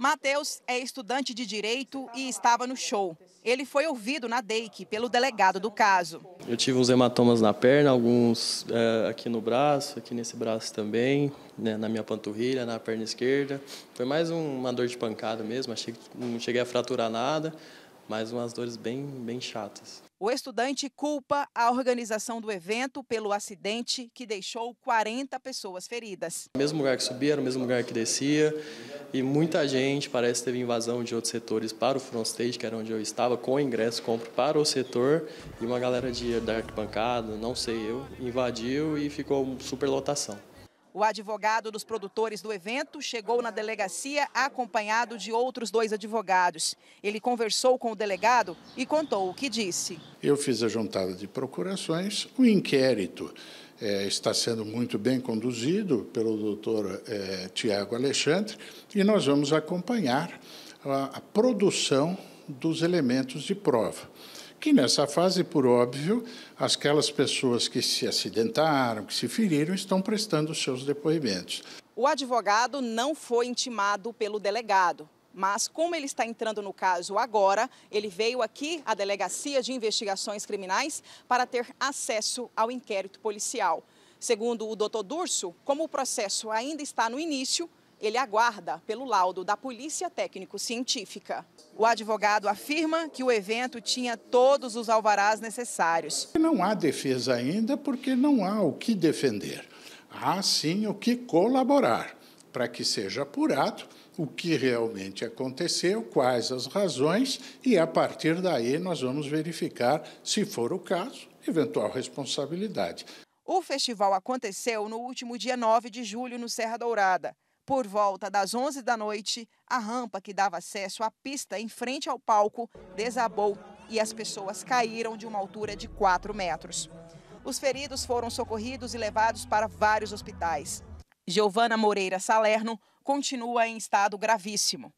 Matheus é estudante de direito e estava no show. Ele foi ouvido na DEIC pelo delegado do caso. Eu tive uns hematomas na perna, alguns é, aqui no braço, aqui nesse braço também, né, na minha panturrilha, na perna esquerda. Foi mais uma dor de pancada mesmo, achei que não cheguei a fraturar nada, mas umas dores bem, bem chatas. O estudante culpa a organização do evento pelo acidente que deixou 40 pessoas feridas. O mesmo lugar que subia era o mesmo lugar que descia e muita gente parece teve invasão de outros setores para o front stage, que era onde eu estava, com ingresso compro para o setor e uma galera de da arquibancada, não sei eu, invadiu e ficou super lotação. O advogado dos produtores do evento chegou na delegacia acompanhado de outros dois advogados. Ele conversou com o delegado e contou o que disse. Eu fiz a juntada de procurações, o inquérito é, está sendo muito bem conduzido pelo doutor é, Tiago Alexandre e nós vamos acompanhar a, a produção dos elementos de prova que nessa fase, por óbvio, aquelas pessoas que se acidentaram, que se feriram, estão prestando os seus depoimentos. O advogado não foi intimado pelo delegado. Mas, como ele está entrando no caso agora, ele veio aqui à Delegacia de Investigações Criminais para ter acesso ao inquérito policial. Segundo o doutor Durso, como o processo ainda está no início, ele aguarda pelo laudo da Polícia Técnico-Científica. O advogado afirma que o evento tinha todos os alvarás necessários. Não há defesa ainda porque não há o que defender. Há sim o que colaborar para que seja apurado o que realmente aconteceu, quais as razões, e a partir daí nós vamos verificar, se for o caso, eventual responsabilidade. O festival aconteceu no último dia 9 de julho no Serra Dourada. Por volta das 11 da noite, a rampa que dava acesso à pista em frente ao palco desabou e as pessoas caíram de uma altura de 4 metros. Os feridos foram socorridos e levados para vários hospitais. Giovana Moreira Salerno continua em estado gravíssimo.